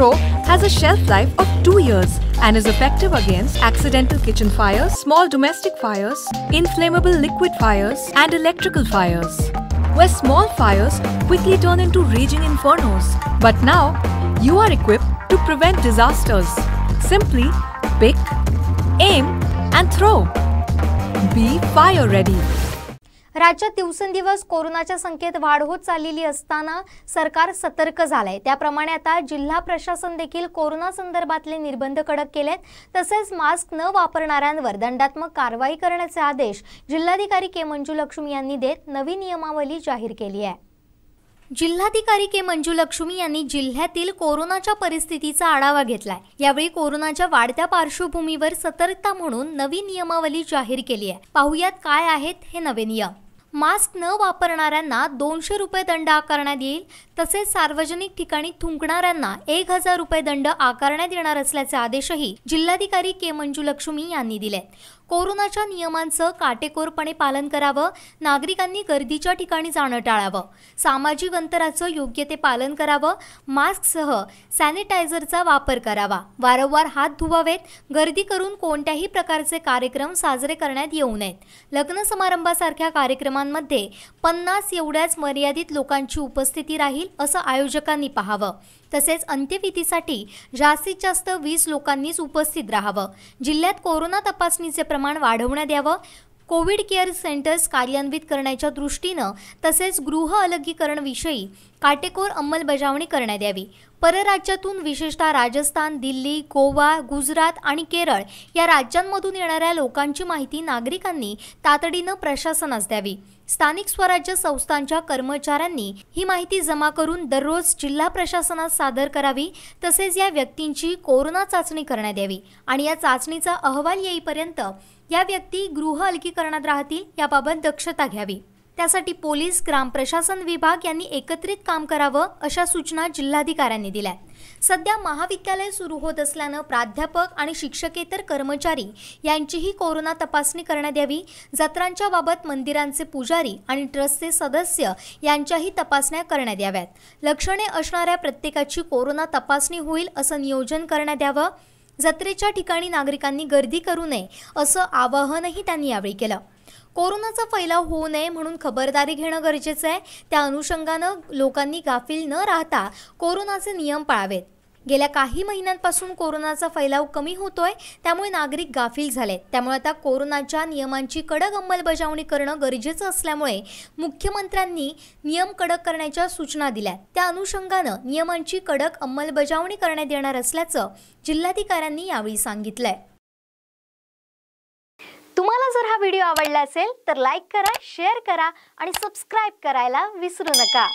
Pro has a shelf life of 2 years and is effective against accidental kitchen fires, small domestic fires, inflammable liquid fires and electrical fires, where small fires quickly turn into raging infernos. But now, you are equipped to prevent disasters. Simply pick, aim and throw. Be fire ready. राज्यात दिवसेंदिवस कोरोनाच्या संख्येत वाढ होत चाललेली असताना सरकार सतर्क झालंय त्याप्रमाणे आता जिल्हा प्रशासन देखील कोरोना संदर्भातले निर्बंध कडक केलेत तसेच मास्क न वापरणाऱ्यांवर दंडात्मक कारवाई करण्याचे आदेश जिल्हाधिकारी के मंजू लक्ष्मी यांनी देत नवी नियमावली जाहीर केली आहे जिल्हाधिकारी के मंजुलक्ष्मी यांनी जिल्ह्यातील कोरोनाच्या परिस्थितीचा आढावा घेतलाय यावेळी कोरोनाच्या वाढत्या पार्श्वभूमीवर सतर्कता म्हणून नवी नियमावली जाहीर केली आहे पाहुयात काय आहेत हे नवे नियम मास्क न वापरणाऱ्यांना दोनशे रुपये दंड आकारण्यात येईल तसेच सार्वजनिक ठिकाणी थुंकणाऱ्यांना एक हजार रुपये दंड आकारण्यात येणार असल्याचे आदेशही जिल्हाधिकारी के मंजुलक्ष्मी यांनी दिले कोरोनाच्या नियमांचं काटेकोरपणे पालन करावं नागरिकांनी गर्दीच्या ठिकाणी जाणं टाळावं सामाजिक अंतराचं योग्य ते पालन करावं मास्कसह सॅनिटायझरचा वापर करावा वारंवार हात धुवावेत गर्दी करून कोणत्याही प्रकारचे कार्यक्रम साजरे करण्यात येऊ नयेत लग्न समारंभासारख्या कार्यक्रमांमध्ये पन्नास एवढ्याच मर्यादित लोकांची उपस्थिती राहील असं आयोजकांनी पाहावं तसेच अंत्यविधीसाठी जास्तीत जास्त वीस लोकांनीच उपस्थित राहावं जिल्ह्यात कोरोना तपासणीचे प्रमाण प्रमाण वाढवण्यात यावं कोविड केअर सेंटर्स कार्यान्वित करण्याच्या दृष्टीनं तसेच गृह अलगीकरणविषयी काटेकोर अंमलबजावणी करण्यात यावी परराज्यातून विशेषतः राजस्थान दिल्ली गोवा गुजरात आणि केरळ या राज्यांमधून येणाऱ्या लोकांची माहिती नागरिकांनी तातडीनं प्रशासनास द्यावी स्थानिक स्वराज्य संस्थांच्या कर्मचाऱ्यांनी ही माहिती जमा करून दररोज जिल्हा प्रशासनास सादर करावी तसेच या व्यक्तींची कोरोना चाचणी करण्यात यावी आणि या चाचणीचा अहवाल येईपर्यंत या व्यक्ती गृह अलगीकरणात राहतील याबाबत दक्षता घ्यावी त्यासाठी पोलीस ग्राम प्रशासन विभाग यांनी एकत्रित काम करावं अशा सूचना जिल्हाधिकाऱ्यांनी दिल्या सध्या महाविद्यालय सुरू होत असल्यानं प्राध्यापक आणि शिक्षकेतर कर्मचारी यांचीही कोरोना तपासणी करण्यात यावी जत्रांच्या बाबत मंदिरांचे पुजारी आणि ट्रस्टचे सदस्य यांच्याही तपासण्या करण्यात याव्यात लक्षणे असणाऱ्या प्रत्येकाची कोरोना तपासणी होईल असं नियोजन करण्यात यावं जत्रेच्या ठिकाणी नागरिकांनी गर्दी करू नये असं आवाहनही त्यांनी यावेळी केलं कोरोनाचा फैलाव होऊ नये म्हणून खबरदारी घेणं गरजेचं आहे त्या अनुषंगानं लोकांनी गाफील न राहता कोरोनाचे नियम पाळावेत गेल्या काही महिन्यांपासून कोरोनाचा फैलाव कमी होतोय त्यामुळे नागरिक गाफील झाले त्यामुळे आता कोरोनाच्या नियमांची कडक अंमलबजावणी करणं गरजेचं असल्यामुळे मुख्यमंत्र्यांनी नियम कडक करण्याच्या सूचना दिल्या त्या अनुषंगानं नियमांची कडक अंमलबजावणी करण्यात येणार असल्याचं जिल्हाधिकाऱ्यांनी यावेळी सांगितलंय तुम्हाला जर हा व्हिडिओ आवडला असेल तर लाईक करा शेअर करा आणि सबस्क्राईब करायला विसरू नका